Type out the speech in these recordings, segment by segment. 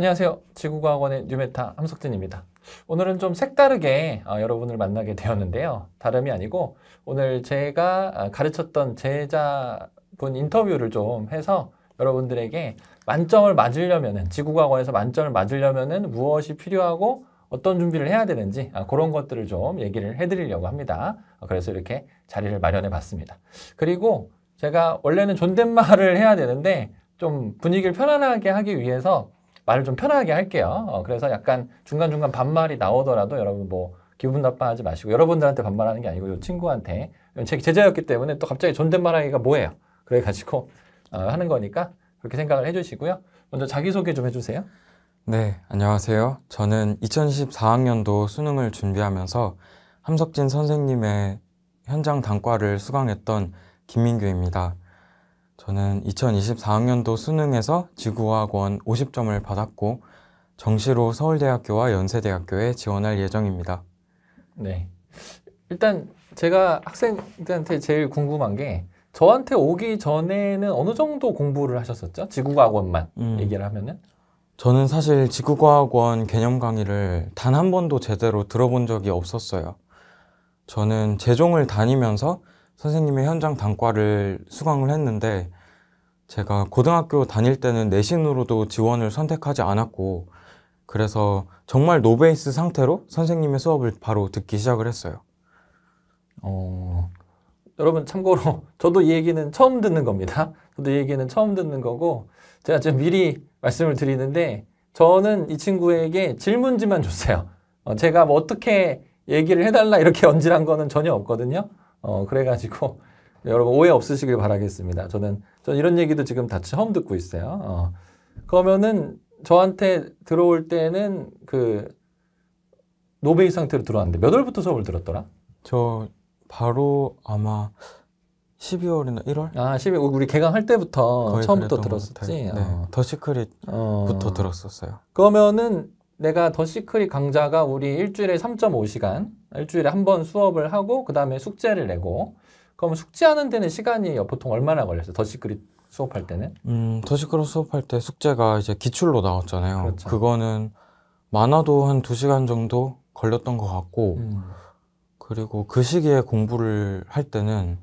안녕하세요. 지구과학원의 뉴메타 함석진입니다. 오늘은 좀 색다르게 어, 여러분을 만나게 되었는데요. 다름이 아니고 오늘 제가 아, 가르쳤던 제자분 인터뷰를 좀 해서 여러분들에게 만점을 맞으려면 지구과학원에서 만점을 맞으려면 무엇이 필요하고 어떤 준비를 해야 되는지 아, 그런 것들을 좀 얘기를 해드리려고 합니다. 어, 그래서 이렇게 자리를 마련해 봤습니다. 그리고 제가 원래는 존댓말을 해야 되는데 좀 분위기를 편안하게 하기 위해서 말을 좀 편하게 할게요. 어, 그래서 약간 중간중간 반말이 나오더라도 여러분 뭐 기분 나빠하지 마시고 여러분들한테 반말하는 게 아니고 요 친구한테 제 제자였기 때문에 또 갑자기 존댓말하기가 뭐예요. 그래가지고 어, 하는 거니까 그렇게 생각을 해주시고요. 먼저 자기소개 좀 해주세요. 네, 안녕하세요. 저는 2014학년도 수능을 준비하면서 함석진 선생님의 현장 단과를 수강했던 김민규입니다. 저는 2024학년도 수능에서 지구과학원 50점을 받았고 정시로 서울대학교와 연세대학교에 지원할 예정입니다. 네. 일단 제가 학생들한테 제일 궁금한 게 저한테 오기 전에는 어느 정도 공부를 하셨었죠? 지구과학원만 음. 얘기를 하면은? 저는 사실 지구과학원 개념 강의를 단 한 번도 제대로 들어본 적이 없었어요. 저는 재종을 다니면서 선생님의 현장 단과를 수강을 했는데 제가 고등학교 다닐 때는 내신으로도 지원을 선택하지 않았고 그래서 정말 노베이스 상태로 선생님의 수업을 바로 듣기 시작을 했어요. 어... 여러분 참고로 저도 이 얘기는 처음 듣는 겁니다. 저도 이 얘기는 처음 듣는 거고 제가 지금 미리 말씀을 드리는데 저는 이 친구에게 질문지만 줬어요. 어, 제가 뭐 어떻게 얘기를 해달라 이렇게 연질한 거는 전혀 없거든요. 어, 그래가지고 여러분 오해 없으시길 바라겠습니다. 저는 전 이런 얘기도 지금 다 처음 듣고 있어요. 어. 그러면은 저한테 들어올 때는 그 노베이 상태로 들어왔는데 몇 월부터 수업을 들었더라? 저 바로 아마 12월이나 1월? 아, 12월 우리 개강할 때부터 처음부터 들었었지. 어. 네. 어. 더 시크릿부터 어. 들었었어요. 그러면은 내가 더 시크릿 강좌가 우리 일주일에 3.5시간 일주일에 한 번 수업을 하고 그 다음에 숙제를 내고 그럼 숙제하는 데는 시간이 보통 얼마나 걸렸어요? 더시크릿 수업할 때는? 음, 더시크릿 수업할 때 숙제가 이제 기출로 나왔잖아요. 그렇죠. 그거는 많아도 한 두시간 정도 걸렸던 것 같고 음. 그리고 그 시기에 공부를 할 때는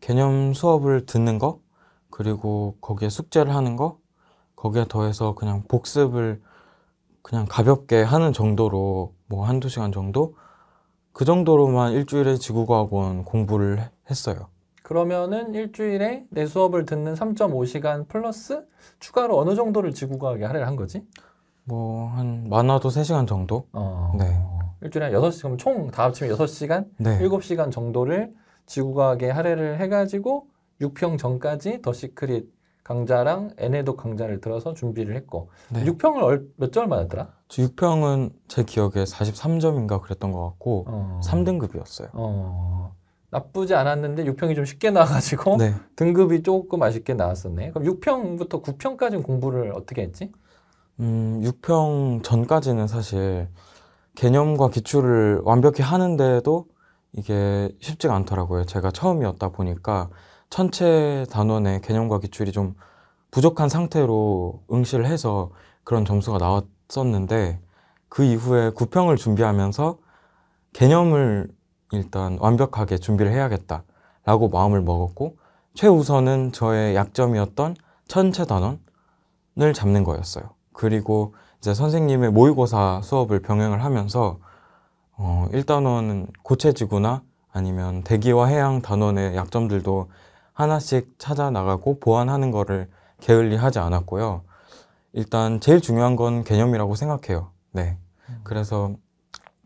개념 수업을 듣는 거 그리고 거기에 숙제를 하는 거 거기에 더해서 그냥 복습을 그냥 가볍게 하는 정도로 뭐 한 두 시간 정도 그 정도로만 일주일에 지구과학원 공부를 했어요. 그러면은 일주일에 내 수업을 듣는 3.5시간 플러스 추가로 어느 정도를 지구과학에 할애를 한 거지? 뭐, 한, 많아도 3시간 정도? 어. 네. 일주일에 한 6시간, 그럼 총다 합치면 6시간? 네. 7시간 정도를 지구과학에 할애를 해가지고 6평 전까지 더 시크릿 강좌랑 에네독 강좌를 들어서 준비를 했고 네. 6평을 몇 점을 맞았 더라 6평은제 기억에 43점인가 그랬던 것 같고 어. 3등급이었어요. 어. 나쁘지 않았는데 6평이 좀 쉽게 나와가지고 네. 등급이 조금 아쉽게 나왔었네. 그럼 6평부터 9평까지는 공부를 어떻게 했지? 음, 6평 전까지는 사실 개념과 기출을 완벽히 하는데도 이게 쉽지가 않더라고요. 제가 처음이었다 보니까 천체 단원의 개념과 기출이 좀 부족한 상태로 응시를 해서 그런 점수가 나왔 썼는데 그 이후에 구평을 준비하면서 개념을 일단 완벽하게 준비를 해야겠다 라고 마음을 먹었고 최우선은 저의 약점이었던 천체 단원을 잡는 거였어요. 그리고 이제 선생님의 모의고사 수업을 병행을 하면서 어, 1단원은 고체지구나 아니면 대기와 해양 단원의 약점들도 하나씩 찾아 나가고 보완하는 거를 게을리 하지 않았고요. 일단 제일 중요한 건 개념이라고 생각해요. 네. 음. 그래서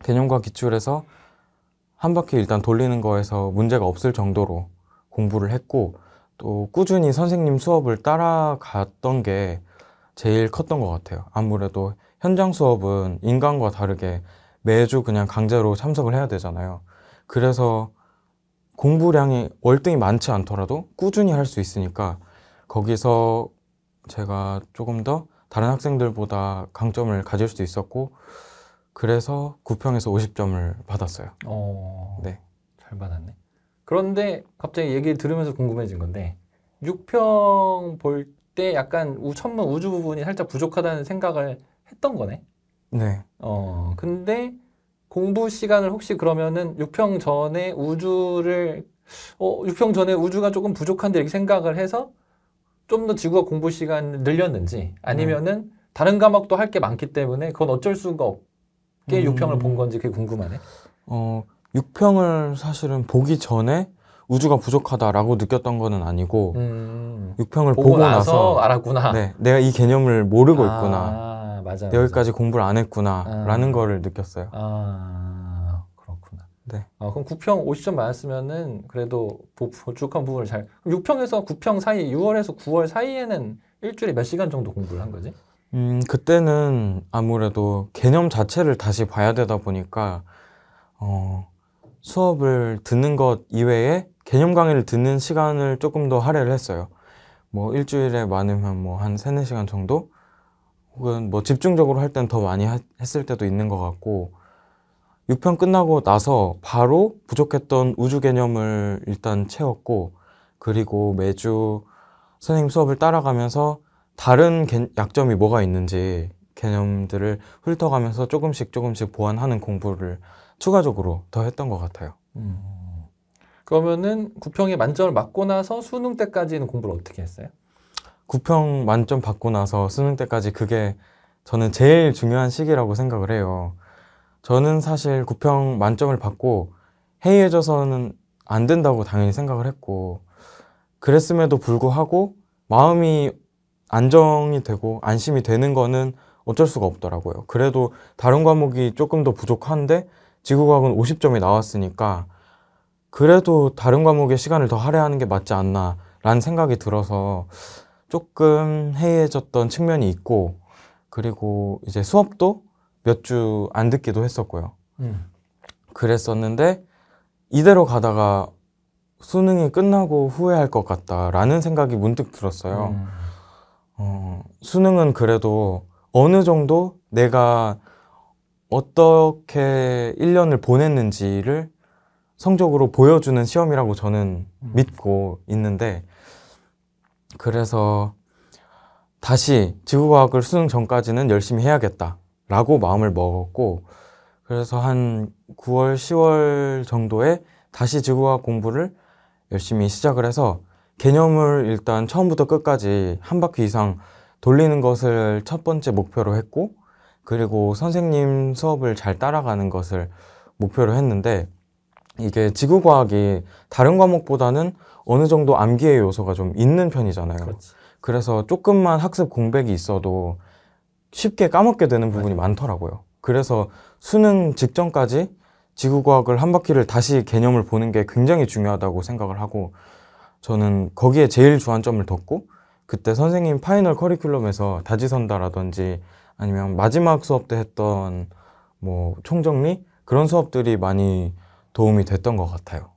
개념과 기출에서 한 바퀴 일단 돌리는 거에서 문제가 없을 정도로 공부를 했고 또 꾸준히 선생님 수업을 따라갔던 게 제일 컸던 것 같아요. 아무래도 현장 수업은 인간과 다르게 매주 그냥 강제로 참석을 해야 되잖아요. 그래서 공부량이 월등히 많지 않더라도 꾸준히 할 수 있으니까 거기서 제가 조금 더 다른 학생들보다 강점을 가질 수도 있었고 그래서 9평에서 50점을 받았어요. 어, 네. 잘 받았네. 그런데 갑자기 얘기를 들으면서 궁금해진 건데 6평 볼 때 약간 우천문 우주 부분이 살짝 부족하다는 생각을 했던 거네. 네. 어, 근데 공부 시간을 혹시 그러면은 6평 전에 우주를 어, 6평 전에 우주가 조금 부족한데 이렇게 생각을 해서 좀더지구가 공부 시간을 늘렸는지 아니면은 음. 다른 과목도 할 게 많기 때문에 그건 어쩔 수가 없게 음. 6평을 본 건지 그게 궁금하네. 어, 6평을 사실은 보기 전에 우주가 부족하다라고 느꼈던 거는 아니고 음. 6평을 보고, 보고 나서, 나서, 알았구나. 네, 내가 이 개념을 모르고 아, 있구나. 아 맞아. 여기까지 공부를 안 했구나라는 아. 거를 느꼈어요. 아. 네. 아, 그럼 9평 50점 맞았으면은 그래도 보, 부족한 부분을 잘. 그럼 6평에서 9평 사이, 6월에서 9월 사이에는 일주일에 몇 시간 정도 공부를 한 거지? 음, 그때는 아무래도 개념 자체를 다시 봐야 되다 보니까, 어, 수업을 듣는 것 이외에 개념 강의를 듣는 시간을 조금 더 할애를 했어요. 뭐 일주일에 많으면 뭐한 3, 4 시간 정도? 혹은 뭐 집중적으로 할 땐 더 많이 하, 했을 때도 있는 것 같고, 6편 끝나고 나서 바로 부족했던 우주 개념을 일단 채웠고 그리고 매주 선생님 수업을 따라가면서 다른 개, 약점이 뭐가 있는지 개념들을 훑어가면서 조금씩 조금씩 보완하는 공부를 추가적으로 더 했던 것 같아요. 음. 그러면은 9평에 만점을 맞고 나서 수능 때까지는 공부를 어떻게 했어요? 9평 만점 받고 나서 수능 때까지 그게 저는 제일 중요한 시기라고 생각을 해요. 저는 사실 9평 만점을 받고 해이해져서는 안 된다고 당연히 생각을 했고 그랬음에도 불구하고 마음이 안정이 되고 안심이 되는 거는 어쩔 수가 없더라고요. 그래도 다른 과목이 조금 더 부족한데 지구과학은 50점이 나왔으니까 그래도 다른 과목에 시간을 더 할애하는 게 맞지 않나 라는 생각이 들어서 조금 해이해졌던 측면이 있고 그리고 이제 수업도 몇주안 듣기도 했었고요. 음. 그랬었는데 이대로 가다가 수능이 끝나고 후회할 것 같다라는 생각이 문득 들었어요. 음. 어, 수능은 그래도 어느 정도 내가 어떻게 1년을 보냈는지를 성적으로 보여주는 시험이라고 저는 음. 믿고 있는데 그래서 다시 지구과학을 수능 전까지는 열심히 해야겠다 라고 마음을 먹었고 그래서 한 9월, 10월 정도에 다시 지구과학 공부를 열심히 시작을 해서 개념을 일단 처음부터 끝까지 한 바퀴 이상 돌리는 것을 첫 번째 목표로 했고 그리고 선생님 수업을 잘 따라가는 것을 목표로 했는데 이게 지구과학이 다른 과목보다는 어느 정도 암기의 요소가 좀 있는 편이잖아요. 그렇지. 그래서 조금만 학습 공백이 있어도 쉽게 까먹게 되는 부분이 맞아요. 많더라고요. 그래서 수능 직전까지 지구과학을 한 바퀴를 다시 개념을 보는 게 굉장히 중요하다고 생각을 하고 저는 거기에 제일 주안점을 뒀고 그때 선생님 파이널 커리큘럼에서 다지선다라든지 아니면 마지막 수업 때 했던 뭐 총정리 그런 수업들이 많이 도움이 됐던 것 같아요.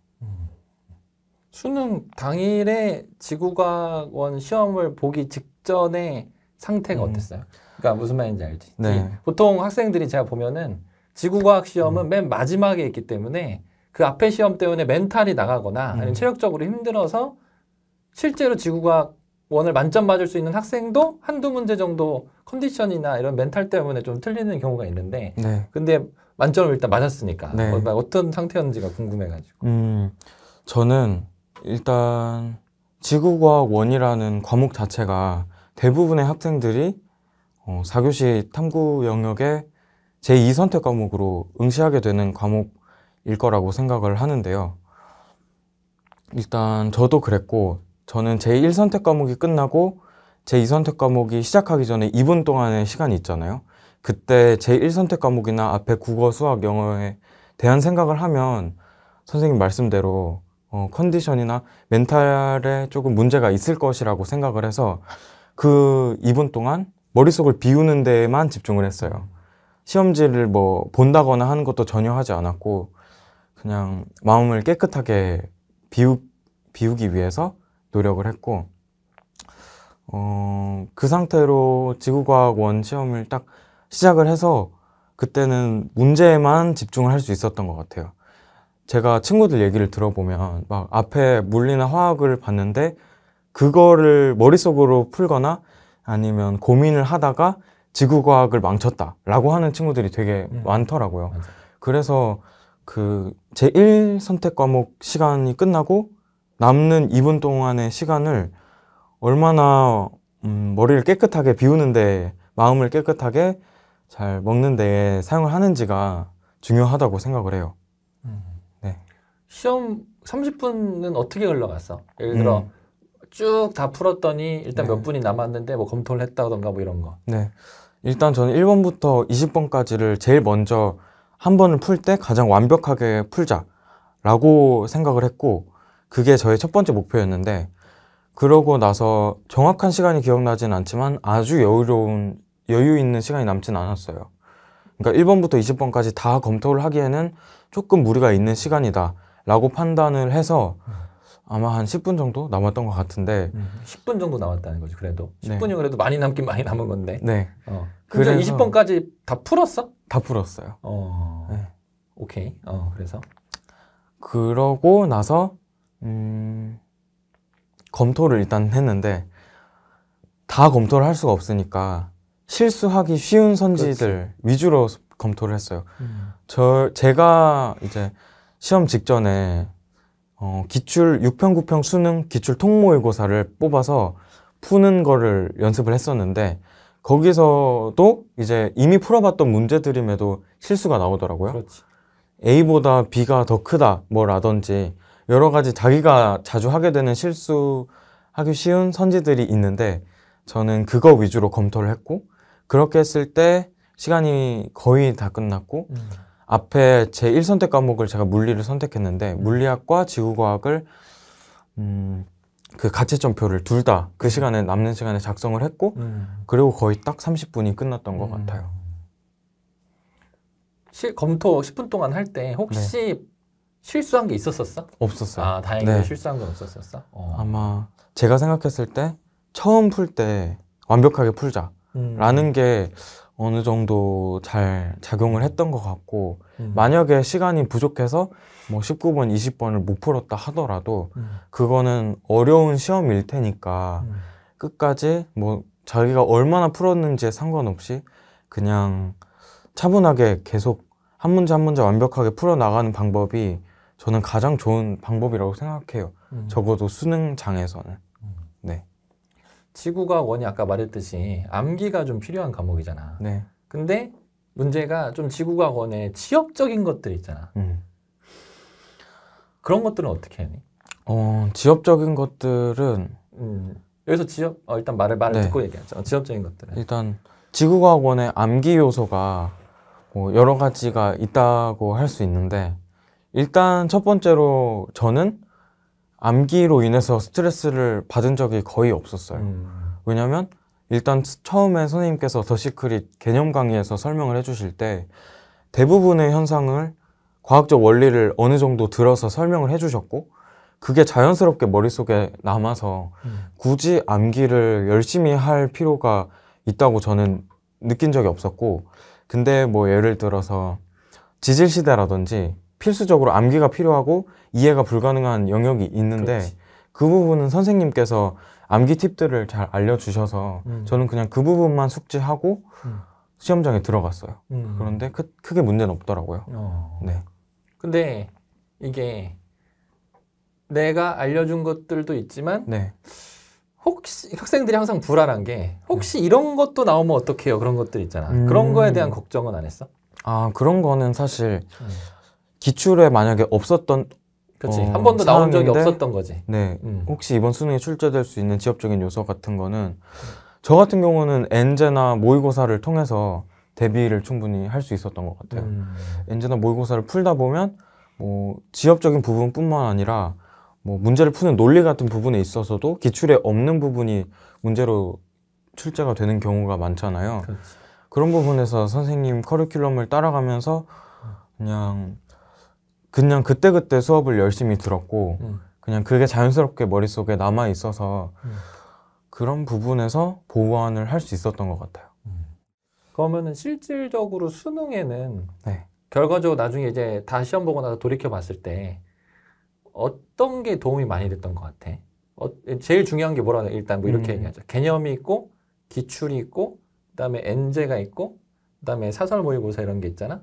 수능 당일에 지구과학원 시험을 보기 직전에 상태가 음. 어땠어요? 그러니까 무슨 말인지 알지? 네. 보통 학생들이 제가 보면은 지구과학 시험은 음. 맨 마지막에 있기 때문에 그 앞에 시험 때문에 멘탈이 나가거나 음. 아니면 체력적으로 힘들어서 실제로 지구과학 원을 만점 맞을 수 있는 학생도 한두 문제 정도 컨디션이나 이런 멘탈 때문에 좀 틀리는 경우가 있는데 네. 근데 만점을 일단 맞았으니까 네. 어, 어떤 상태였는지가 궁금해가지고 음, 저는 일단 지구과학 원이라는 과목 자체가 대부분의 학생들이 어, 4교시 탐구 영역에 제2선택 과목으로 응시하게 되는 과목일 거라고 생각을 하는데요. 일단 저도 그랬고 저는 제1선택 과목이 끝나고 제2선택 과목이 시작하기 전에 2분 동안의 시간이 있잖아요. 그때 제1선택 과목이나 앞에 국어, 수학, 영어에 대한 생각을 하면 선생님 말씀대로 어, 컨디션이나 멘탈에 조금 문제가 있을 것이라고 생각을 해서 그 2분 동안 머릿속을 비우는 데에만 집중을 했어요. 시험지를 뭐 본다거나 하는 것도 전혀 하지 않았고 그냥 마음을 깨끗하게 비우, 비우기 위해서 노력을 했고 어, 그 상태로 지구과학원 시험을 딱 시작을 해서 그때는 문제에만 집중을 할 수 있었던 것 같아요. 제가 친구들 얘기를 들어보면 막 앞에 물리나 화학을 봤는데 그거를 머릿속으로 풀거나 아니면 고민을 하다가 지구과학을 망쳤다라고 하는 친구들이 되게 음. 많더라고요. 맞아. 그래서 그 제1 선택 과목 시간이 끝나고 남는 2분 동안의 시간을 얼마나 음, 머리를 깨끗하게 비우는데 마음을 깨끗하게 잘 먹는 데에 사용을 하는지가 중요하다고 생각을 해요. 음. 네. 시험 30분은 어떻게 흘러갔어? 예를 들어 음. 쭉다 풀었더니 일단 네. 몇 분이 남았는데 뭐 검토를 했다던가 뭐 이런 거. 네. 일단 저는 1번부터 20번까지를 제일 먼저 한 번을 풀 때 가장 완벽하게 풀자라고 생각을 했고 그게 저의 첫 번째 목표였는데 그러고 나서 정확한 시간이 기억나진 않지만 아주 여유로운 여유 있는 시간이 남진 않았어요. 그러니까 1번부터 20번까지 다 검토를 하기에는 조금 무리가 있는 시간이다라고 판단을 해서 음. 아마 한 10분 정도 남았던 것 같은데 음. 10분 정도 남았다는 거지 그래도 10분이면 그래도 많이 남긴 많이 남은 건데. 네. 어. 그래서 20번까지 다 풀었어? 다 풀었어요. 어. 네. 오케이. 어 그래서 그러고 나서 음... 검토를 일단 했는데 다 검토를 할 수가 없으니까 실수하기 쉬운 선지들 그렇 위주로 검토를 했어요. 음. 저 제가 이제 시험 직전에 어, 기출 6평, 9평 수능 기출 통모의고사를 뽑아서 푸는 거를 연습을 했었는데 거기서도 이제 이미 풀어봤던 문제들임에도 실수가 나오더라고요. 그렇지. A보다 B가 더 크다 뭐라든지 여러 가지 자기가 자주 하게 되는 실수하기 쉬운 선지들이 있는데 저는 그거 위주로 검토를 했고 그렇게 했을 때 시간이 거의 다 끝났고 음. 앞에 제 1선택 과목을 제가 물리를 선택했는데 물리학과 지구과학을 음, 그 가치점표를 둘 다 그 시간에 남는 시간에 작성을 했고 음. 그리고 거의 딱 30분이 끝났던 것 음. 같아요. 실, 검토 10분 동안 할 때 혹시 네. 실수한 게 있었었어? 없었어요. 아 다행히 네. 실수한 건 없었었어. 어. 아마 제가 생각했을 때 처음 풀 때 완벽하게 풀자라는 음. 게 어느 정도 잘 작용을 했던 것 같고 음. 만약에 시간이 부족해서 뭐 19번, 20번을 못 풀었다 하더라도 음. 그거는 어려운 시험일 테니까 음. 끝까지 뭐 자기가 얼마나 풀었는지에 상관없이 그냥 차분하게 계속 한 문제 한 문제 완벽하게 풀어 나가는 방법이 저는 가장 좋은 방법이라고 생각해요. 음. 적어도 수능장에서는. 음. 네. 지구과 학 원이 아까 말했듯이 암기가 좀 필요한 과목이잖아. 네. 근데 문제가 좀 지구과 학 원의 지역적인 것들 있잖아. 음. 그런 것들은 어떻게 하니? 어, 지역적인 것들은 음, 여기서 지역 어, 일단 말을 말을 네. 듣고 얘기하죠 어, 지역적인 것들은 일단 지구과학원의 암기 요소가 뭐 여러 가지가 있다고 할 수 있는데 일단 첫 번째로 저는 암기로 인해서 스트레스를 받은 적이 거의 없었어요. 음. 왜냐면 일단 처음에 선생님께서 더 시크릿 개념 강의에서 설명을 해주실 때 대부분의 현상을 과학적 원리를 어느 정도 들어서 설명을 해주셨고 그게 자연스럽게 머릿속에 남아서 음. 굳이 암기를 열심히 할 필요가 있다고 저는 느낀 적이 없었고 근데 뭐 예를 들어서 지질시대라든지 필수적으로 암기가 필요하고 이해가 불가능한 영역이 있는데 그렇지. 그 부분은 선생님께서 암기 팁들을 잘 알려주셔서 음. 저는 그냥 그 부분만 숙지하고 음. 시험장에 들어갔어요. 음. 그런데 크, 게 문제는 없더라고요. 어. 네. 근데 이게 내가 알려준 것들도 있지만 네. 혹시 학생들이 항상 불안한 게 혹시 네. 이런 것도 나오면 어떡해요 그런 것들 있잖아 그런 음. 거에 대한 걱정은 안 했어? 아 그런 거는 사실 음. 기출에 만약에 없었던 그렇지. 어, 한 번도 나온 적이 없었던 거지. 네. 음. 혹시 이번 수능에 출제될 수 있는 지엽적인 요소 같은 거는 저 같은 경우는 엔제나 모의고사를 통해서 대비를 충분히 할 수 있었던 것 같아요. 음. 엔제나 모의고사를 풀다 보면 뭐지역적인 부분뿐만 아니라 뭐 문제를 푸는 논리 같은 부분에 있어서도 기출에 없는 부분이 문제로 출제가 되는 경우가 많잖아요. 그렇지. 그런 부분에서 선생님 커리큘럼을 따라가면서 그냥 그냥 그때그때 수업을 열심히 들었고 음. 그냥 그게 자연스럽게 머릿속에 남아 있어서 음. 그런 부분에서 보완을 할 수 있었던 것 같아요. 음. 그러면은 실질적으로 수능에는 네. 결과적으로 나중에 이제 다 시험 보고 나서 돌이켜 봤을 때 어떤 게 도움이 많이 됐던 것 같아? 어, 제일 중요한 게 뭐라고 일단 뭐 이렇게 음. 얘기하죠. 개념이 있고 기출이 있고 그다음에 엔제가 있고 그다음에 사설 모의고사 이런 게 있잖아.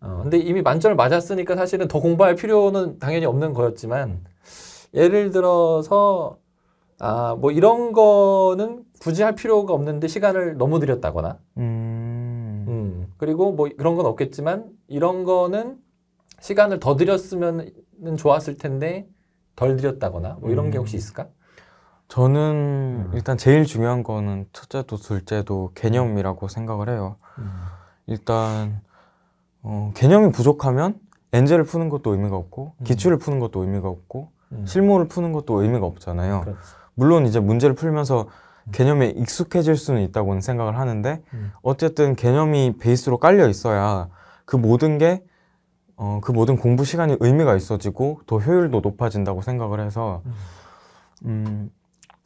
어, 근데 이미 만점을 맞았으니까 사실은 더 공부할 필요는 당연히 없는 거였지만 예를 들어서 아, 뭐 이런 거는 굳이 할 필요가 없는데 시간을 너무 들였다거나. 음. 음. 그리고 뭐 그런 건 없겠지만 이런 거는 시간을 더 들였으면 좋았을 텐데 덜 들였다거나 뭐 이런 음. 게 혹시 있을까? 저는 음. 일단 제일 중요한 거는 첫째도 둘째도 개념이라고 생각을 해요. 음. 일단 어, 개념이 부족하면 엔젤을 푸는 것도 의미가 없고 음. 기출을 푸는 것도 의미가 없고 음. 실무를 푸는 것도 의미가 없잖아요. 그렇지. 물론 이제 문제를 풀면서 음. 개념에 익숙해질 수는 있다고는 생각을 하는데 음. 어쨌든 개념이 베이스로 깔려 있어야 그 모든 게 어, 그 모든 공부 시간이 의미가 있어지고 더 효율도 높아진다고 생각을 해서 음, 음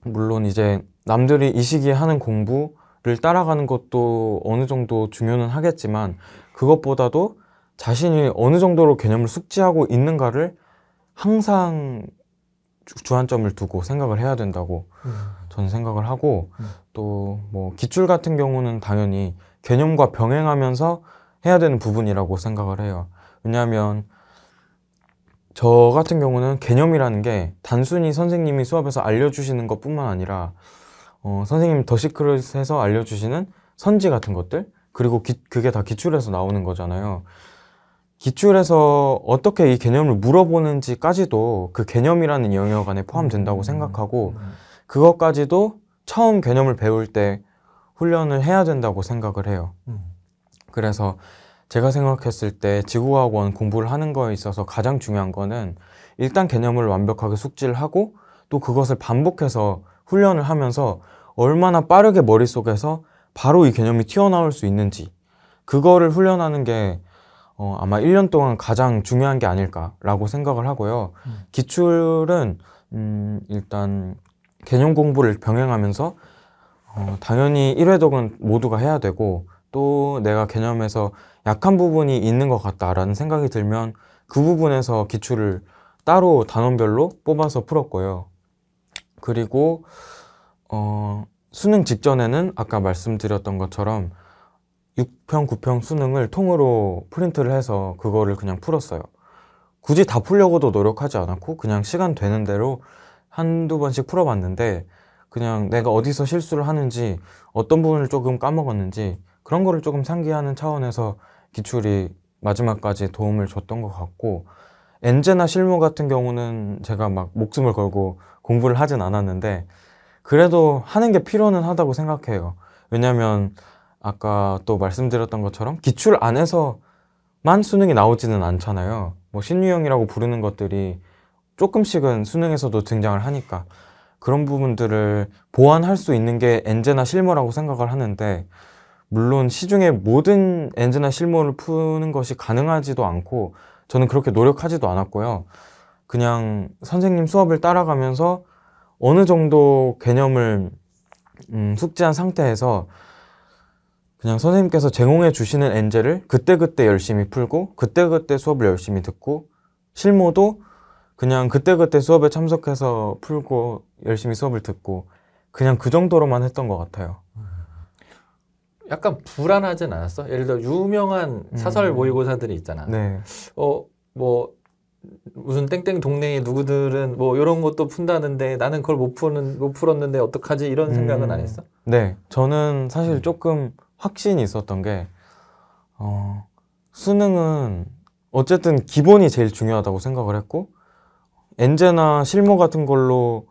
물론 이제 남들이 이 시기에 하는 공부를 따라가는 것도 어느 정도 중요는 하겠지만 그것보다도 자신이 어느 정도로 개념을 숙지하고 있는가를 항상 주안점을 두고 생각을 해야 된다고 음. 저는 생각을 하고 음. 또뭐 기출 같은 경우는 당연히 개념과 병행하면서 해야 되는 부분이라고 생각을 해요. 왜냐하면 저 같은 경우는 개념이라는 게 단순히 선생님이 수업에서 알려주시는 것뿐만 아니라 어, 선생님 더시크릿에서 알려주시는 선지 같은 것들 그리고 기, 그게 다 기출에서 나오는 거잖아요. 기출에서 어떻게 이 개념을 물어보는지까지도 그 개념이라는 영역 안에 포함된다고 음. 생각하고 음. 그것까지도 처음 개념을 배울 때 훈련을 해야 된다고 생각을 해요. 음. 그래서 제가 생각했을 때 지구과학원 공부를 하는 거에 있어서 가장 중요한 거는 일단 개념을 완벽하게 숙지를 하고 또 그것을 반복해서 훈련을 하면서 얼마나 빠르게 머릿속에서 바로 이 개념이 튀어나올 수 있는지 그거를 훈련하는 게 어, 아마 1년 동안 가장 중요한 게 아닐까라고 생각을 하고요. 음. 기출은 음, 일단 개념 공부를 병행하면서 어, 당연히 1회독은 모두가 해야 되고 또 내가 개념에서 약한 부분이 있는 것 같다라는 생각이 들면 그 부분에서 기출을 따로 단원별로 뽑아서 풀었고요. 그리고 어, 수능 직전에는 아까 말씀드렸던 것처럼 6평, 9평 수능을 통으로 프린트를 해서 그거를 그냥 풀었어요. 굳이 다 풀려고도 노력하지 않았고 그냥 시간 되는 대로 한두 번씩 풀어봤는데 그냥 내가 어디서 실수를 하는지 어떤 부분을 조금 까먹었는지 그런 거를 조금 상기하는 차원에서 기출이 마지막까지 도움을 줬던 것 같고 엔제나 실무 같은 경우는 제가 막 목숨을 걸고 공부를 하진 않았는데 그래도 하는 게 필요는 하다고 생각해요. 왜냐면 아까 또 말씀드렸던 것처럼 기출 안에서만 수능이 나오지는 않잖아요. 뭐 신유형이라고 부르는 것들이 조금씩은 수능에서도 등장을 하니까 그런 부분들을 보완할 수 있는 게 엔제나 실무라고 생각을 하는데 물론 시중에 모든 엔제나 실무를 푸는 것이 가능하지도 않고 저는 그렇게 노력하지도 않았고요. 그냥 선생님 수업을 따라가면서 어느 정도 개념을 음, 숙지한 상태에서 그냥 선생님께서 제공해 주시는 엔젤을 그때그때 열심히 풀고 그때그때 수업을 열심히 듣고 실무도 그냥 그때그때 수업에 참석해서 풀고 열심히 수업을 듣고 그냥 그 정도로만 했던 것 같아요. 약간 불안하진 않았어? 예를 들어 유명한 사설 음. 모의고사들이 있잖아. 네. 어, 뭐 무슨 땡땡 동네에 누구들은 뭐 이런 것도 푼다는데 나는 그걸 못 푸는 못 풀었는데 어떡하지 이런 음, 생각은 안 했어? 네, 저는 사실 음. 조금 확신이 있었던 게 어, 수능은 어쨌든 기본이 제일 중요하다고 생각을 했고 엔제나 실무 같은 걸로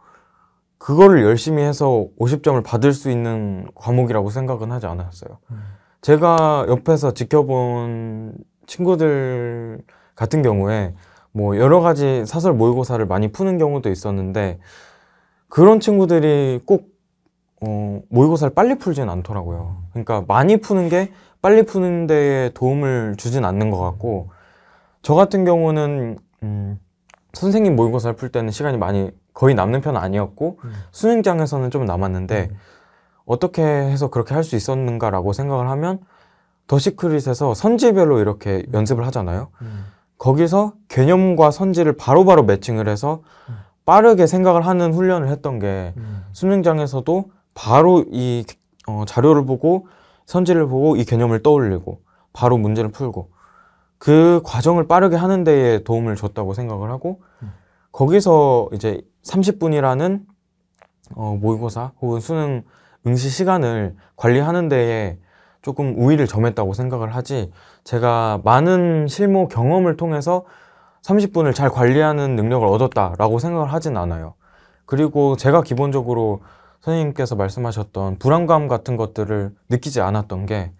그거를 열심히 해서 50점을 받을 수 있는 과목이라고 생각은 하지 않았어요. 음. 제가 옆에서 지켜본 친구들 같은 경우에 뭐 여러 가지 사설 모의고사를 많이 푸는 경우도 있었는데 그런 친구들이 꼭 어, 모의고사를 빨리 풀진 않더라고요. 그러니까 많이 푸는 게 빨리 푸는 데에 도움을 주진 않는 것 같고 저 같은 경우는 음, 선생님 모의고사를 풀 때는 시간이 많이 거의 남는 편은 아니었고 음. 수능장에서는 좀 남았는데 음. 어떻게 해서 그렇게 할 수 있었는가라고 생각을 하면 더 시크릿에서 선지별로 이렇게 연습을 하잖아요. 음. 거기서 개념과 선지를 바로바로 매칭을 해서 음. 빠르게 생각을 하는 훈련을 했던 게 음. 수능장에서도 바로 이 어, 자료를 보고 선지를 보고 이 개념을 떠올리고 바로 문제를 풀고 그 과정을 빠르게 하는 데에 도움을 줬다고 생각을 하고 음. 거기서 이제 30분이라는 어, 모의고사 혹은 수능 응시 시간을 관리하는 데에 조금 우위를 점했다고 생각을 하지 제가 많은 실무 경험을 통해서 30분을 잘 관리하는 능력을 얻었다라고 생각을 하진 않아요. 그리고 제가 기본적으로 선생님께서 말씀하셨던 불안감 같은 것들을 느끼지 않았던 게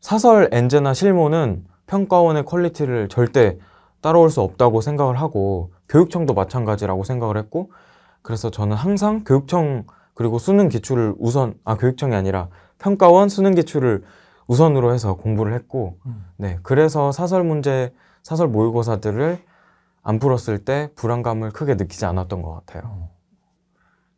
사설 엔제나 실무는 평가원의 퀄리티를 절대 따라올 수 없다고 생각을 하고 교육청도 마찬가지라고 생각을 했고 그래서 저는 항상 교육청 그리고 수능 기출을 우선 아 교육청이 아니라 평가원 수능 기출을 우선으로 해서 공부를 했고 음. 네 그래서 사설 문제 사설 모의고사들을 안 풀었을 때 불안감을 크게 느끼지 않았던 것 같아요. 어.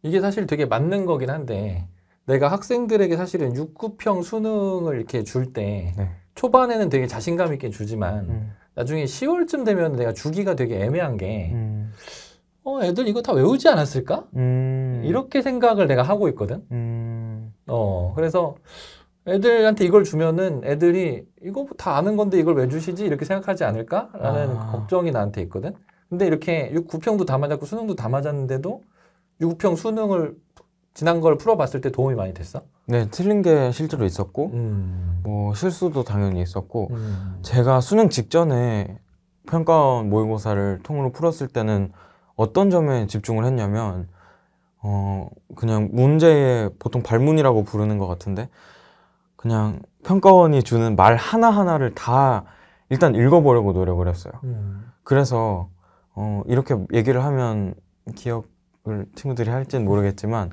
이게 사실 되게 맞는 거긴 한데 내가 학생들에게 사실은 6급평 수능을 이렇게 줄때 네. 초반에는 되게 자신감 있게 주지만 음. 나중에 10월쯤 되면 내가 주기가 되게 애매한 게 음. 어, 애들 이거 다 외우지 않았을까? 음. 이렇게 생각을 내가 하고 있거든. 음. 어, 그래서 애들한테 이걸 주면은 애들이 이거 뭐다 아는 건데 이걸 왜 주시지? 이렇게 생각하지 않을까라는 아. 걱정이 나한테 있거든. 근데 이렇게 6, 9평도 다 맞았고 수능도 다 맞았는데도 6, 9평 수능을 지난 걸 풀어봤을 때 도움이 많이 됐어? 네, 틀린 게 실제로 있었고, 음. 뭐 실수도 당연히 있었고, 음. 제가 수능 직전에 평가원 모의고사를 통으로 풀었을 때는 어떤 점에 집중을 했냐면 어, 그냥 문제에 보통 발문이라고 부르는 것 같은데, 그냥 평가원이 주는 말 하나하나를 다 일단 읽어보려고 노력을 했어요. 음. 그래서, 어, 이렇게 얘기를 하면 기억을 친구들이 할진 모르겠지만,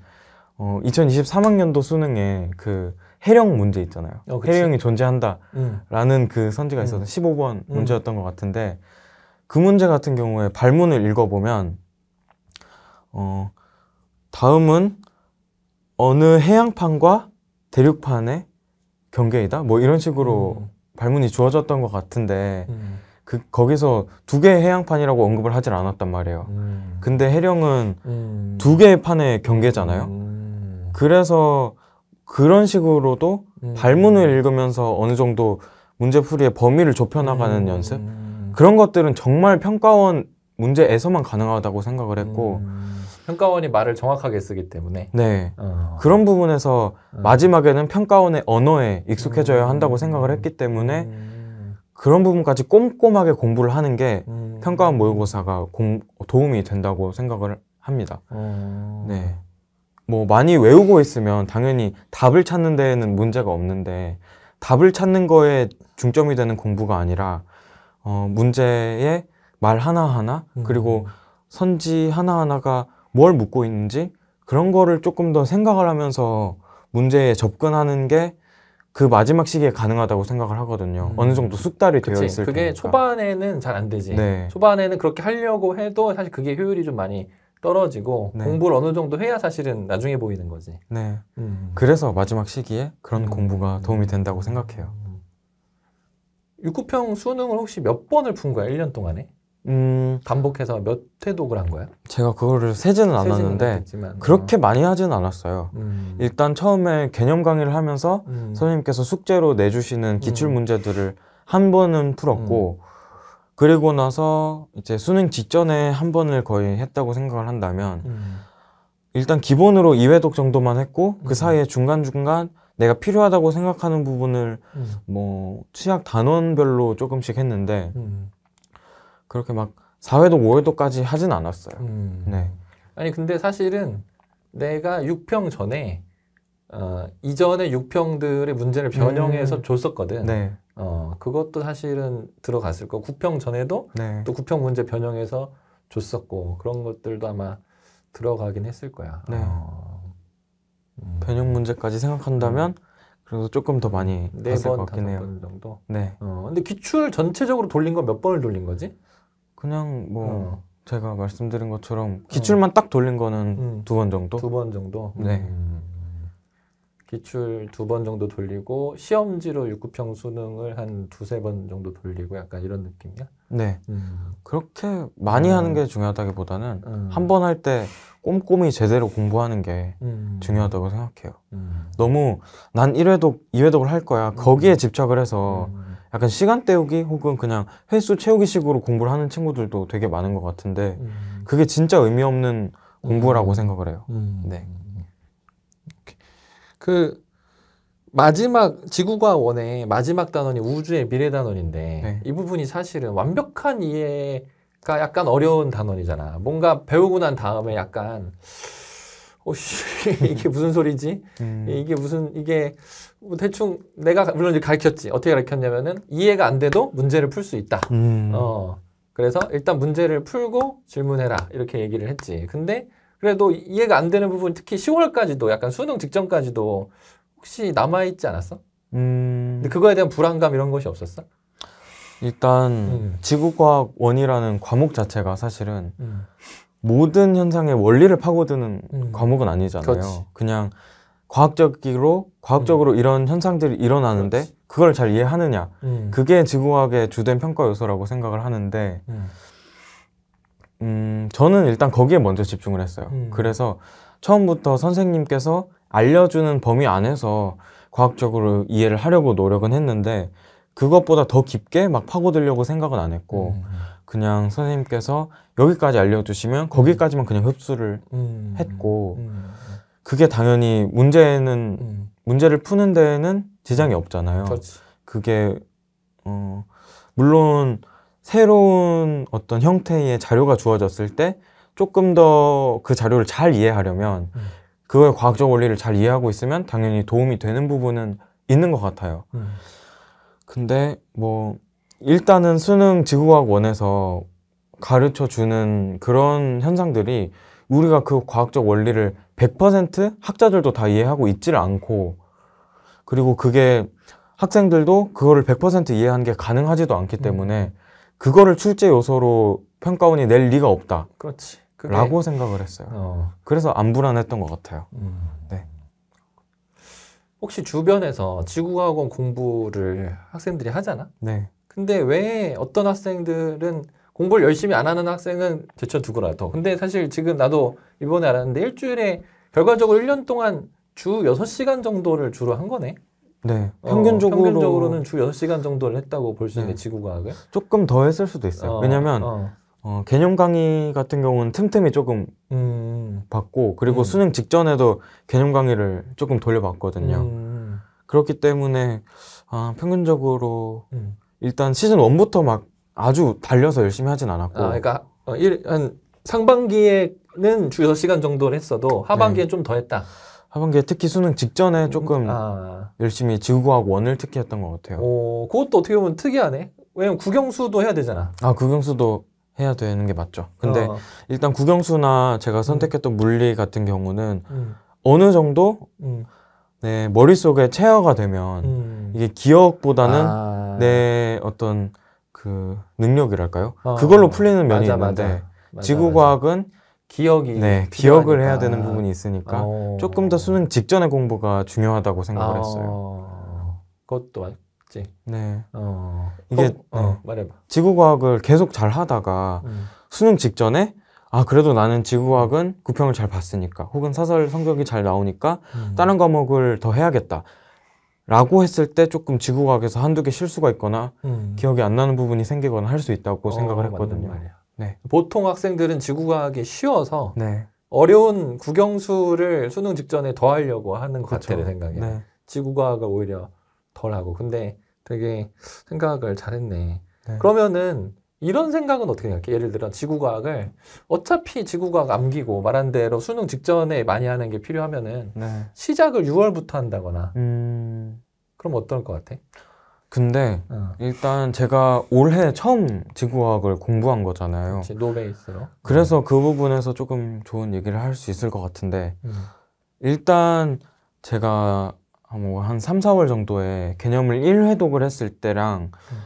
어, 2023학년도 수능에 그 해령 문제 있잖아요. 어, 해령이 존재한다. 음. 라는 음. 그 선지가 음. 있었던 15번 음. 문제였던 것 같은데, 그 문제 같은 경우에 발문을 읽어보면, 어, 다음은 어느 해양판과 대륙판의 경계이다. 뭐 이런 식으로 음. 발문이 주어졌던 것 같은데 음. 그 거기서 두 개의 해양판이라고 언급을 하질 않았단 말이에요. 음. 근데 해령은 음. 두 개의 판의 경계잖아요. 음. 그래서 그런 식으로도 음. 발문을 읽으면서 어느 정도 문제풀이의 범위를 좁혀나가는 연습 그런 것들은 정말 평가원 문제에서만 가능하다고 생각을 했고 평가원이 말을 정확하게 쓰기 때문에 네 어. 그런 부분에서 음. 마지막에는 평가원의 언어에 익숙해져야 음. 한다고 생각을 했기 때문에 음. 그런 부분까지 꼼꼼하게 공부를 하는 게 음. 평가원 모의고사가 공, 도움이 된다고 생각을 합니다. 어. 네. 뭐 많이 외우고 있으면 당연히 답을 찾는 데에는 문제가 없는데 답을 찾는 거에 중점이 되는 공부가 아니라 어, 문제의 말 하나하나 그리고 음. 선지 하나하나가 뭘 묻고 있는지 그런 거를 조금 더 생각을 하면서 문제에 접근하는 게 그 마지막 시기에 가능하다고 생각을 하거든요. 음. 어느 정도 숙달이 그치, 되어 있을 때. 그게 테니까. 초반에는 잘 안 되지. 네. 초반에는 그렇게 하려고 해도 사실 그게 효율이 좀 많이 떨어지고 네. 공부를 어느 정도 해야 사실은 나중에 보이는 거지. 네. 음. 그래서 마지막 시기에 그런 음. 공부가 도움이 된다고 생각해요. 음. 육구평 수능을 혹시 몇 번을 푼 거야? 1년 동안에? 음, 반복해서 몇 회독을 한 거예요? 제가 그거를 세지는 않았는데 세지는 그렇게 음. 많이 하지는 않았어요. 음. 일단 처음에 개념 강의를 하면서 음. 선생님께서 숙제로 내주시는 음. 기출 문제들을 한 번은 풀었고 음. 그리고 나서 이제 수능 직전에 한 번을 거의 했다고 생각을 한다면 일단 기본으로 2회독 정도만 했고 그 사이에 중간중간 내가 필요하다고 생각하는 부분을 뭐 취약 단원별로 조금씩 했는데 그렇게 막 4회도 5회도까지 하진 않았어요. 음. 네. 아니 근데 사실은 내가 6평 전에 어, 이전에 6평들의 문제를 음. 변형해서 음. 줬었거든. 네. 어, 그것도 사실은 들어갔을 거고 9평 전에도 네. 또 9평 문제 변형해서 줬었고 그런 것들도 아마 들어가긴 했을 거야. 네. 어. 음. 변형 문제까지 생각한다면 음. 그래서 조금 더 많이 네 번, 것 같긴 다섯 해요. 번 정도. 네. 어, 근데 기출 전체적으로 돌린 건 몇 번을 돌린 거지? 그냥 뭐 어. 제가 말씀드린 것처럼 어. 기출만 딱 돌린 거는 음. 두번 정도? 두 번 정도? 네. 음. 기출 두 번 정도 돌리고 시험지로 육급평 수능을 한 두세 번 정도 돌리고 약간 이런 느낌이야? 네. 음. 그렇게 많이 음. 하는 게 중요하다기보다는 음. 한번 할 때 꼼꼼히 제대로 공부하는 게 중요하다고 생각해요. 너무 난 1회독, 2회독을 할 거야. 거기에 집착을 해서 약간 시간 때우기 혹은 그냥 횟수 채우기 식으로 공부를 하는 친구들도 되게 많은 것 같은데 음. 그게 진짜 의미 없는 공부라고 음. 생각을 해요. 음. 네. 그 마지막 지구과 원의 마지막 단원이 우주의 미래 단원인데 네. 이 부분이 사실은 완벽한 이해가 약간 어려운 단원이잖아. 뭔가 배우고 난 다음에 약간 오씨 이게 무슨 소리지? 음. 이게 무슨 이게 뭐 대충 내가 물론 이제 가르쳤지 어떻게 가르쳤냐면은 이해가 안 돼도 문제를 풀 수 있다. 음. 어 그래서 일단 문제를 풀고 질문해라 이렇게 얘기를 했지. 근데 그래도 이해가 안 되는 부분 특히 10월까지도 약간 수능 직전까지도 혹시 남아 있지 않았어? 음. 근데 그거에 대한 불안감 이런 것이 없었어? 일단 음. 지구과학 원이라는 과목 자체가 사실은 음. 모든 현상의 원리를 파고드는 음. 과목은 아니잖아요. 그렇지. 그냥 과학적으로 과학적으로 음. 이런 현상들이 일어나는데 그렇지. 그걸 잘 이해하느냐 음. 그게 지구학의 주된 평가 요소라고 생각을 하는데 음. 음, 저는 일단 거기에 먼저 집중을 했어요 음. 그래서 처음부터 선생님께서 알려주는 범위 안에서 과학적으로 이해를 하려고 노력은 했는데 그것보다 더 깊게 막 파고들려고 생각은 안 했고 음, 음. 그냥 선생님께서 여기까지 알려주시면 거기까지만 그냥 흡수를 했고 그게 당연히 문제는 음. 문제를 푸는 데에는 지장이 음. 없잖아요. 그렇지. 그게 어 물론 새로운 어떤 형태의 자료가 주어졌을 때 조금 더 그 자료를 잘 이해하려면 음. 그거의 과학적 원리를 잘 이해하고 있으면 당연히 도움이 되는 부분은 있는 것 같아요. 음. 근데 뭐 일단은 수능 지구과학 원에서 가르쳐 주는 그런 현상들이 우리가 그 과학적 원리를 100% 학자들도 다 이해하고 있지를 않고 그리고 그게 학생들도 그거를 100% 이해하는 게 가능하지도 않기 음. 때문에 그거를 출제 요소로 평가원이 낼 리가 없다. 그렇지. 그게... 라고 생각을 했어요. 어. 그래서 안 불안했던 것 같아요. 음. 네. 혹시 주변에서 지구과학원 공부를 학생들이 하잖아? 네. 근데 왜 어떤 학생들은 공부를 열심히 안 하는 학생은 제쳐두고라도. 근데 사실 지금 나도 이번에 알았는데 일주일에 결과적으로 1년 동안 주 6시간 정도를 주로 한 거네. 네. 어, 평균적으로. 어, 평균적으로는 주 6시간 정도를 했다고 볼 수 있는 네. 지구과학을. 조금 더 했을 수도 있어요. 어, 왜냐면, 어. 어. 개념 강의 같은 경우는 틈틈이 조금 음. 받고, 그리고 음. 수능 직전에도 개념 강의를 조금 돌려봤거든요. 음. 그렇기 때문에, 아, 평균적으로, 음. 일단 시즌 1부터 막 아주 달려서 열심히 하진 않았고. 아, 그러니까 어, 일, 한 상반기에는 주여 시간 정도를 했어도 하반기엔 네. 좀더 했다. 하반기에 특히 수능 직전에 음, 조금 아. 열심히 지구과학 원을 특히 했던 것 같아요. 오, 그것도 어떻게 보면 특이하네. 왜냐면 국영수도 해야 되잖아. 아, 국영수도 해야 되는 게 맞죠. 근데 어. 일단 국영수나 제가 음. 선택했던 음. 물리 같은 경우는 음. 어느 정도 음. 내 머릿속에 체어가 되면 음. 이게 기억보다는 아. 내 어떤 그 능력이랄까요? 어, 그걸로 풀리는 면이 맞아, 있는데 맞아, 지구과학은 기억이 네 기억을 하니까. 해야 되는 부분이 있으니까 어. 조금 더 수능 직전의 공부가 중요하다고 생각을 어. 했어요. 그것도 맞지. 네. 어. 이게 어, 어, 네. 말해봐. 지구과학을 계속 잘 하다가 음. 수능 직전에 아 그래도 나는 지구과학은 구평을 잘 봤으니까 혹은 사설 성적이 잘 나오니까 음. 다른 과목을 더 해야겠다 라고 했을 때 조금 지구과학에서 한두 개 실수가 있거나 음. 기억이 안 나는 부분이 생기거나 할 수 있다고 어, 생각을 했거든요. 네. 보통 학생들은 지구과학이 쉬워서 네. 어려운 국영수를 수능 직전에 더 하려고 하는 것 같아요, 생각에. 네. 지구과학을 오히려 덜 하고. 근데 되게 생각을 잘했네. 네. 그러면은 이런 생각은 어떻게 할까해 예를 들어 지구과학을 어차피 지구과학 암기고 말한 대로 수능 직전에 많이 하는 게 필요하면은 네. 시작을 6월부터 한다거나 음... 그럼 어떨 것 같아? 근데 어. 일단 제가 올해 처음 지구과학을 공부한 거잖아요. 그치, 노베이스로. 그래서 음. 그 부분에서 조금 좋은 얘기를 할 수 있을 것 같은데 음. 일단 제가 뭐한 3, 4월 정도에 개념을 1회독을 했을 때랑 음.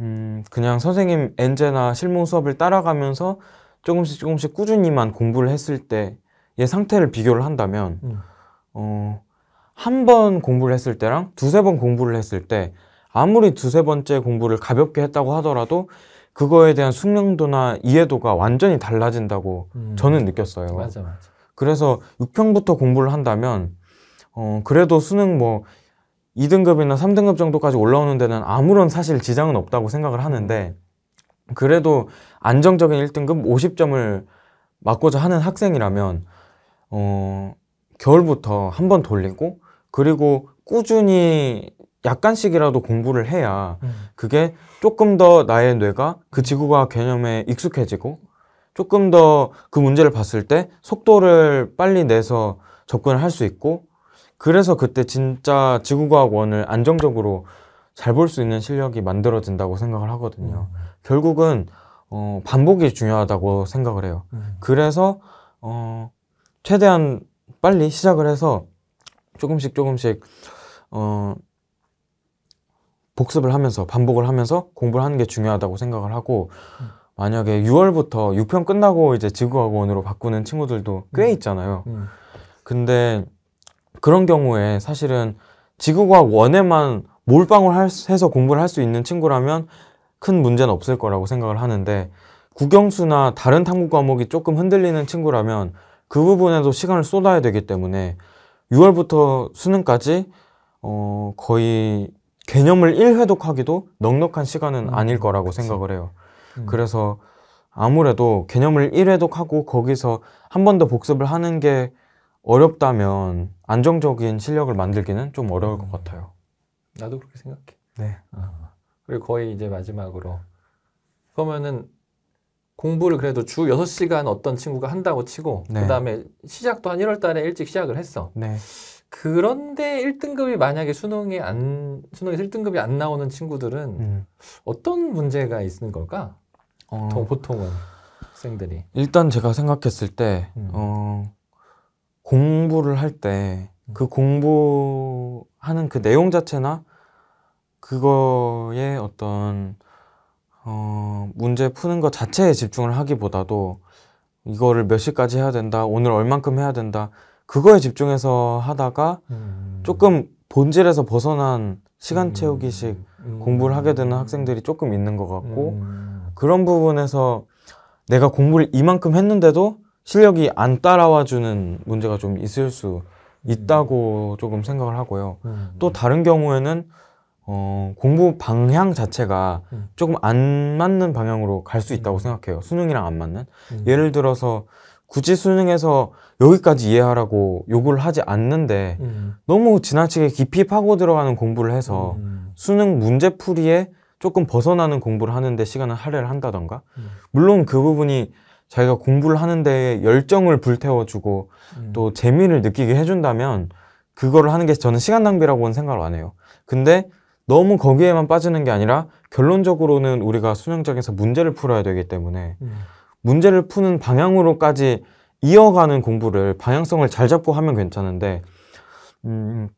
음, 그냥 선생님 엔제나 실무 수업을 따라가면서 조금씩 조금씩 꾸준히만 공부를 했을 때의 상태를 비교를 한다면, 음. 어, 한 번 공부를 했을 때랑 두세 번 공부를 했을 때, 아무리 두세 번째 공부를 가볍게 했다고 하더라도, 그거에 대한 숙련도나 이해도가 완전히 달라진다고 음. 저는 느꼈어요. 맞아, 맞아. 그래서 6평부터 공부를 한다면, 어, 그래도 수능 뭐 2등급이나 3등급 정도까지 올라오는 데는 아무런 사실 지장은 없다고 생각을 하는데 그래도 안정적인 1등급 50점을 맞고자 하는 학생이라면 어, 겨울부터 한 번 돌리고 그리고 꾸준히 약간씩이라도 공부를 해야 음. 그게 조금 더 나의 뇌가 그 지구과 학 개념에 익숙해지고 조금 더 그 문제를 봤을 때 속도를 빨리 내서 접근을 할 수 있고 그래서 그때 진짜 지구과학원을 안정적으로 잘 볼 수 있는 실력이 만들어진다고 생각을 하거든요. 음. 결국은 어, 반복이 중요하다고 생각을 해요. 음. 그래서 어, 최대한 빨리 시작을 해서 조금씩 조금씩 어, 복습을 하면서 반복을 하면서 공부를 하는 게 중요하다고 생각을 하고 음. 만약에 6월부터 6편 끝나고 이제 지구학원으로 과 바꾸는 친구들도 꽤 음. 있잖아요. 음. 근데 그런 경우에 사실은 지구과학 원에만 몰빵을 해서 공부를 할 수 있는 친구라면 큰 문제는 없을 거라고 생각을 하는데 국영수나 다른 탐구 과목이 조금 흔들리는 친구라면 그 부분에도 시간을 쏟아야 되기 때문에 6월부터 수능까지 어 거의 개념을 1회독하기도 넉넉한 시간은 음, 아닐 거라고 그치. 생각을 해요. 음. 그래서 아무래도 개념을 1회독하고 거기서 한 번 더 복습을 하는 게 어렵다면 안정적인 실력을 만들기는 좀 어려울 것 같아요. 나도 그렇게 생각해. 네. 어. 그리고 거의 이제 마지막으로 그러면은 공부를 그래도 주 6시간 어떤 친구가 한다고 치고 네. 그다음에 시작도 한 1월 달에 일찍 시작을 했어. 네. 그런데 1등급이 만약에 수능에 안 수능에서 1등급이 안 나오는 친구들은 음. 어떤 문제가 있는 걸까? 어. 보통은 학생들이 일단 제가 생각했을 때 음. 어, 공부를 할 때그 음. 공부하는 그 내용 자체나 그거의 어떤 어, 문제 푸는 것 자체에 집중을 하기보다도 이거를 몇 시까지 해야 된다, 오늘 얼만큼 해야 된다, 그거에 집중해서 하다가 음. 조금 본질에서 벗어난 시간 음. 채우기식 음. 공부를 하게 되는 학생들이 조금 있는 것 같고, 음. 그런 부분에서 내가 공부를 이만큼 했는데도 실력이 안 따라와 주는 문제가 좀 있을 수 있다고 조금 생각을 하고요. 음, 음. 또 다른 경우에는 어, 공부 방향 자체가 음. 조금 안 맞는 방향으로 갈 수 있다고 음. 생각해요. 수능이랑 안 맞는. 음. 예를 들어서 굳이 수능에서 여기까지 이해하라고 요구를 하지 않는데 음. 너무 지나치게 깊이 파고 들어가는 공부를 해서 수능 문제풀이에 조금 벗어나는 공부를 하는데 시간을 할애를 한다던가 물론 그 부분이 자기가 공부를 하는데 열정을 불태워주고 음. 또 재미를 느끼게 해준다면 그거를 하는 게 저는 시간 낭비라고는 생각을 안 해요. 근데 너무 거기에만 빠지는 게 아니라 결론적으로는 우리가 수능장에서 문제를 풀어야 되기 때문에 음. 문제를 푸는 방향으로까지 이어가는 공부를 방향성을 잘 잡고 하면 괜찮은데 음,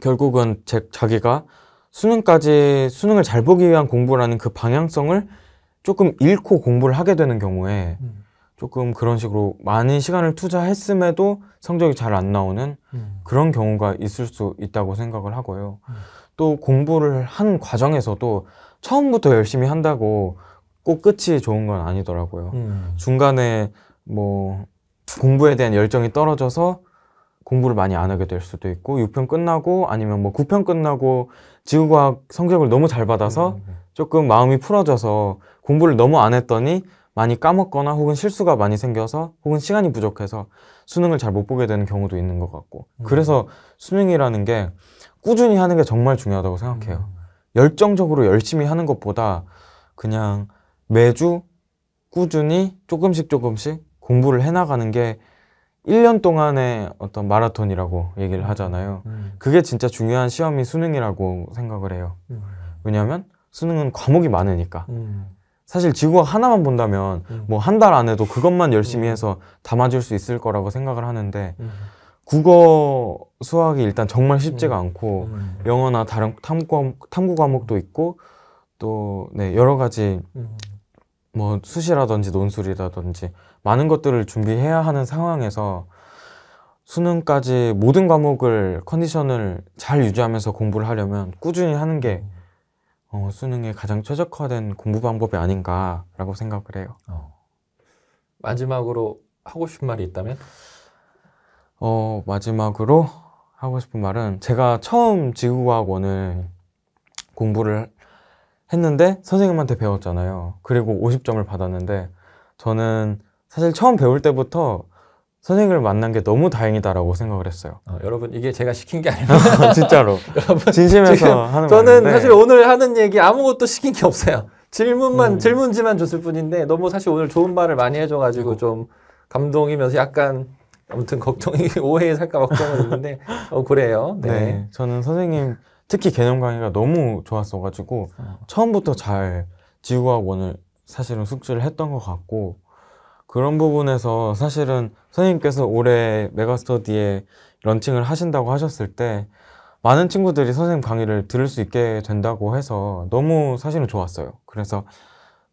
결국은 제, 자기가 수능까지 수능을 잘 보기 위한 공부라는 그 방향성을 조금 잃고 공부를 하게 되는 경우에 음. 조금 그런 식으로 많은 시간을 투자했음에도 성적이 잘 안 나오는 음. 그런 경우가 있을 수 있다고 생각을 하고요. 음. 또 공부를 한 과정에서도 처음부터 열심히 한다고 꼭 끝이 좋은 건 아니더라고요. 음. 중간에 뭐 공부에 대한 열정이 떨어져서 공부를 많이 안 하게 될 수도 있고 6편 끝나고 아니면 뭐 9편 끝나고 지구과학 성적을 너무 잘 받아서 음, 음, 음. 조금 마음이 풀어져서 공부를 너무 안 했더니 많이 까먹거나 혹은 실수가 많이 생겨서 혹은 시간이 부족해서 수능을 잘 못 보게 되는 경우도 있는 것 같고 음. 그래서 수능이라는 게 꾸준히 하는 게 정말 중요하다고 생각해요 음. 열정적으로 열심히 하는 것보다 그냥 매주 꾸준히 조금씩 조금씩 공부를 해나가는 게 1년 동안의 어떤 마라톤이라고 얘기를 하잖아요. 음. 음. 그게 진짜 중요한 시험이 수능이라고 생각을 해요. 음. 왜냐하면 수능은 과목이 많으니까. 음. 사실 지구가 하나만 본다면 음. 뭐한 달 안에도 그것만 열심히 음. 해서 담아줄 수 있을 거라고 생각을 하는데 음. 국어 수학이 일단 정말 쉽지가 음. 않고 영어나 다른 탐구, 탐구 과목도 있고 또 네, 여러 가지 뭐 수시라든지 논술이라든지 많은 것들을 준비해야 하는 상황에서 수능까지 모든 과목을 컨디션을 잘 유지하면서 공부를 하려면 꾸준히 하는 게 어, 수능에 가장 최적화된 공부 방법이 아닌가라고 생각을 해요. 어. 마지막으로 하고 싶은 말이 있다면? 어, 마지막으로 하고 싶은 말은 제가 처음 지구과학원을 공부를 했는데 선생님한테 배웠잖아요. 그리고 50점을 받았는데 저는 사실 처음 배울 때부터 선생님을 만난 게 너무 다행이다라고 생각을 했어요. 어, 여러분 이게 제가 시킨 게 아니라 진짜로 여러분 진심에서 하는 저는 말인데. 사실 오늘 하는 얘기 아무것도 시킨 게 없어요. 질문만 음. 질문지만 줬을 뿐인데 너무 사실 오늘 좋은 말을 많이 해줘가지고 좀 감동이면서 약간 아무튼 걱정이 오해 살까 걱정은 있는데 어, 그래요. 네. 네, 저는 선생님 특히 개념 강의가 너무 좋았어가지고 어. 처음부터 잘 지구학원을 사실은 숙지를 했던 것 같고 그런 부분에서 사실은 선생님께서 올해 메가스터디에 런칭을 하신다고 하셨을 때 많은 친구들이 선생님 강의를 들을 수 있게 된다고 해서 너무 사실은 좋았어요. 그래서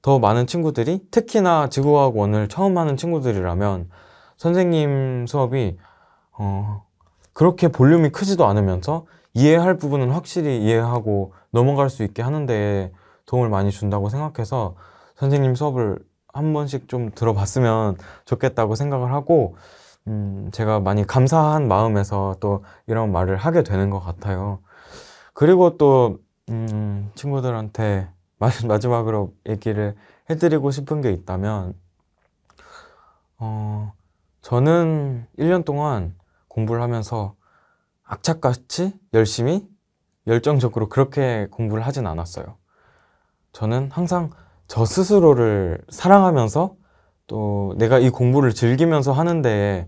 더 많은 친구들이 특히나 지구과학 원을 처음 하는 친구들이라면 선생님 수업이 어, 그렇게 볼륨이 크지도 않으면서 이해할 부분은 확실히 이해하고 넘어갈 수 있게 하는 데에 도움을 많이 준다고 생각해서 선생님 수업을 한 번씩 좀 들어봤으면 좋겠다고 생각을 하고 음, 제가 많이 감사한 마음에서 또 이런 말을 하게 되는 것 같아요. 그리고 또 음, 친구들한테 마지막으로 얘기를 해드리고 싶은 게 있다면 어, 저는 1년 동안 공부를 하면서 악착같이 열심히 열정적으로 그렇게 공부를 하진 않았어요. 저는 항상 저 스스로를 사랑하면서 또 내가 이 공부를 즐기면서 하는데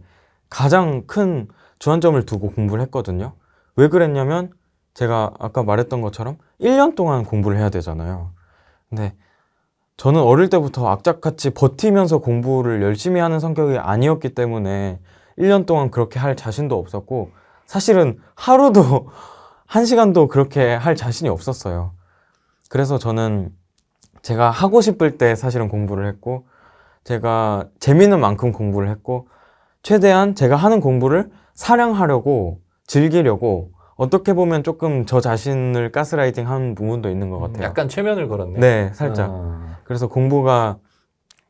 가장 큰 주안점을 두고 공부를 했거든요. 왜 그랬냐면 제가 아까 말했던 것처럼 1년 동안 공부를 해야 되잖아요. 근데 저는 어릴 때부터 악착같이 버티면서 공부를 열심히 하는 성격이 아니었기 때문에 1년 동안 그렇게 할 자신도 없었고 사실은 하루도 한 시간도 그렇게 할 자신이 없었어요. 그래서 저는 제가 하고 싶을 때 사실은 공부를 했고 제가 재미있는 만큼 공부를 했고 최대한 제가 하는 공부를 사랑하려고 즐기려고 어떻게 보면 조금 저 자신을 가스라이팅 한 부분도 있는 것 음, 같아요. 약간 최면을 걸었네. 네, 살짝. 아... 그래서 공부가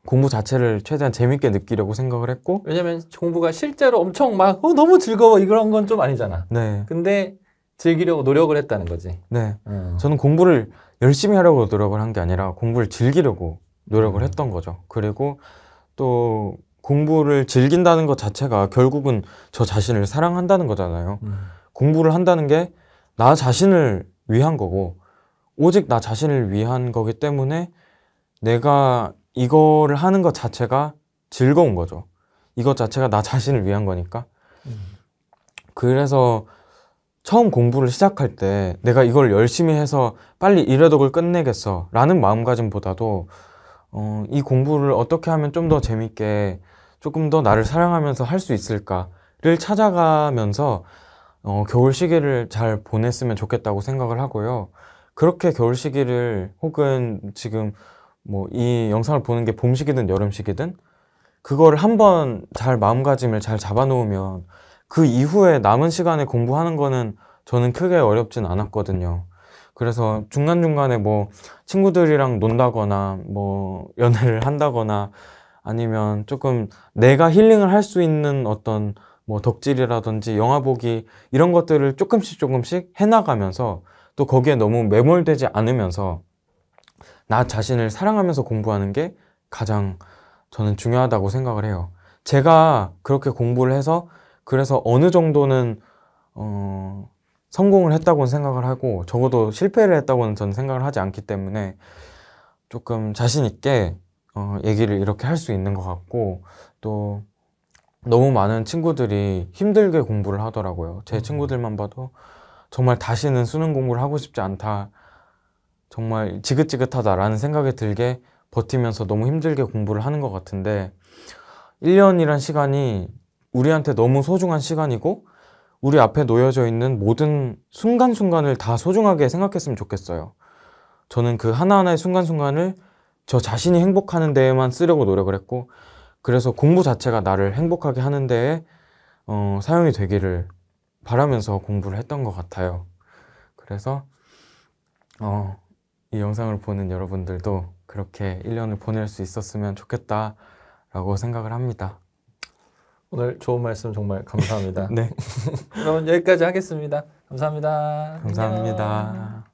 공부 자체를 최대한 재밌게 느끼려고 생각을 했고 왜냐면 공부가 실제로 엄청 막 어, 너무 즐거워 이런 건 좀 아니잖아. 네. 근데 즐기려고 노력을 했다는 거지. 네. 음. 저는 공부를 열심히 하려고 노력을 한 게 아니라 공부를 즐기려고 노력을 음. 했던 거죠. 그리고 또 공부를 즐긴다는 것 자체가 결국은 저 자신을 사랑한다는 거잖아요. 음. 공부를 한다는 게 나 자신을 위한 거고, 오직 나 자신을 위한 거기 때문에 내가 이거를 하는 것 자체가 즐거운 거죠. 이것 자체가 나 자신을 위한 거니까. 음. 그래서 처음 공부를 시작할 때 내가 이걸 열심히 해서 빨리 일회독을 끝내겠어 라는 마음가짐보다도 어, 이 공부를 어떻게 하면 좀 더 재밌게 조금 더 나를 사랑하면서 할 수 있을까를 찾아가면서 어, 겨울 시기를 잘 보냈으면 좋겠다고 생각을 하고요. 그렇게 겨울 시기를 혹은 지금 뭐 이 영상을 보는 게 봄 시기든 여름 시기든 그거를 한번 잘 마음가짐을 잘 잡아놓으면 그 이후에 남은 시간에 공부하는 거는 저는 크게 어렵진 않았거든요. 그래서 중간중간에 뭐 친구들이랑 논다거나 뭐 연애를 한다거나 아니면 조금 내가 힐링을 할 수 있는 어떤 뭐 덕질이라든지 영화 보기 이런 것들을 조금씩 조금씩 해나가면서 또 거기에 너무 매몰되지 않으면서 나 자신을 사랑하면서 공부하는 게 가장 저는 중요하다고 생각을 해요. 제가 그렇게 공부를 해서 그래서 어느 정도는 어, 성공을 했다고는 생각을 하고 적어도 실패를 했다고는 저는 생각을 하지 않기 때문에 조금 자신 있게 어, 얘기를 이렇게 할 수 있는 것 같고 또 너무 많은 친구들이 힘들게 공부를 하더라고요. 제 음. 친구들만 봐도 정말 다시는 수능 공부를 하고 싶지 않다. 정말 지긋지긋하다라는 생각이 들게 버티면서 너무 힘들게 공부를 하는 것 같은데 1년이란 시간이 우리한테 너무 소중한 시간이고 우리 앞에 놓여져 있는 모든 순간순간을 다 소중하게 생각했으면 좋겠어요. 저는 그 하나하나의 순간순간을 저 자신이 행복하는 데에만 쓰려고 노력을 했고 그래서 공부 자체가 나를 행복하게 하는 데에 어, 사용이 되기를 바라면서 공부를 했던 것 같아요. 그래서 어, 이 영상을 보는 여러분들도 그렇게 1년을 보낼 수 있었으면 좋겠다라고 생각을 합니다. 오늘 좋은 말씀 정말 감사합니다. 네. 그럼 여기까지 하겠습니다. 감사합니다. 감사합니다. 안녕.